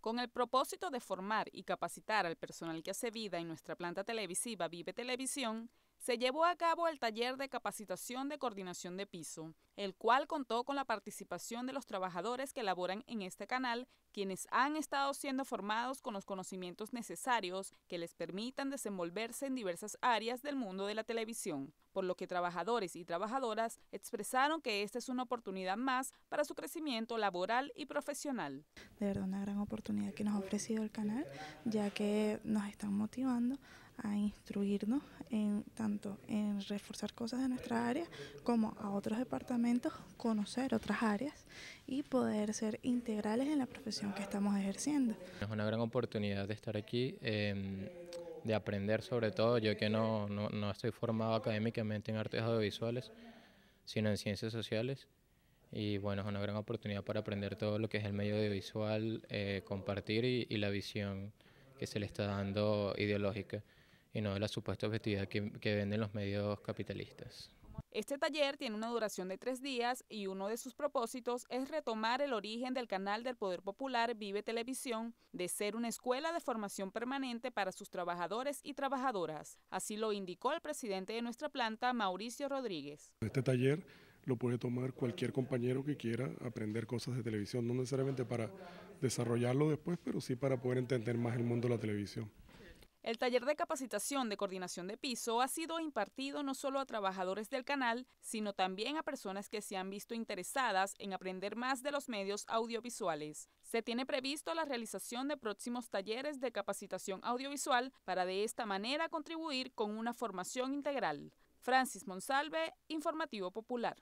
Con el propósito de formar y capacitar al personal que hace vida en nuestra planta televisiva Vive Televisión, se llevó a cabo el taller de capacitación de coordinación de piso, el cual contó con la participación de los trabajadores que laboran en este canal, quienes han estado siendo formados con los conocimientos necesarios que les permitan desenvolverse en diversas áreas del mundo de la televisión, por lo que trabajadores y trabajadoras expresaron que esta es una oportunidad más para su crecimiento laboral y profesional. De verdad, una gran oportunidad que nos ha ofrecido el canal, ya que nos están motivando a instruirnos en tanto en reforzar cosas de nuestra área como a otros departamentos, conocer otras áreas y poder ser integrales en la profesión que estamos ejerciendo. Es una gran oportunidad de estar aquí, em, de aprender sobre todo, yo que no, no, no estoy formado académicamente en artes audiovisuales, sino en ciencias sociales y bueno, es una gran oportunidad para aprender todo lo que es el medio audiovisual, eh, compartir y, la visión que se le está dando ideológica y no de la supuesta objetividad que, que venden los medios capitalistas. Este taller tiene una duración de tres días y uno de sus propósitos es retomar el origen del canal del Poder Popular Vive Televisión de ser una escuela de formación permanente para sus trabajadores y trabajadoras. Así lo indicó el presidente de nuestra planta, Mauricio Rodríguez. Este taller lo puede tomar cualquier compañero que quiera aprender cosas de televisión, no necesariamente para desarrollarlo después, pero sí para poder entender más el mundo de la televisión. El taller de capacitación de coordinación de piso ha sido impartido no solo a trabajadores del canal, sino también a personas que se han visto interesadas en aprender más de los medios audiovisuales. Se tiene previsto la realización de próximos talleres de capacitación audiovisual para de esta manera contribuir con una formación integral. Francis Monsalve, Informativo Popular.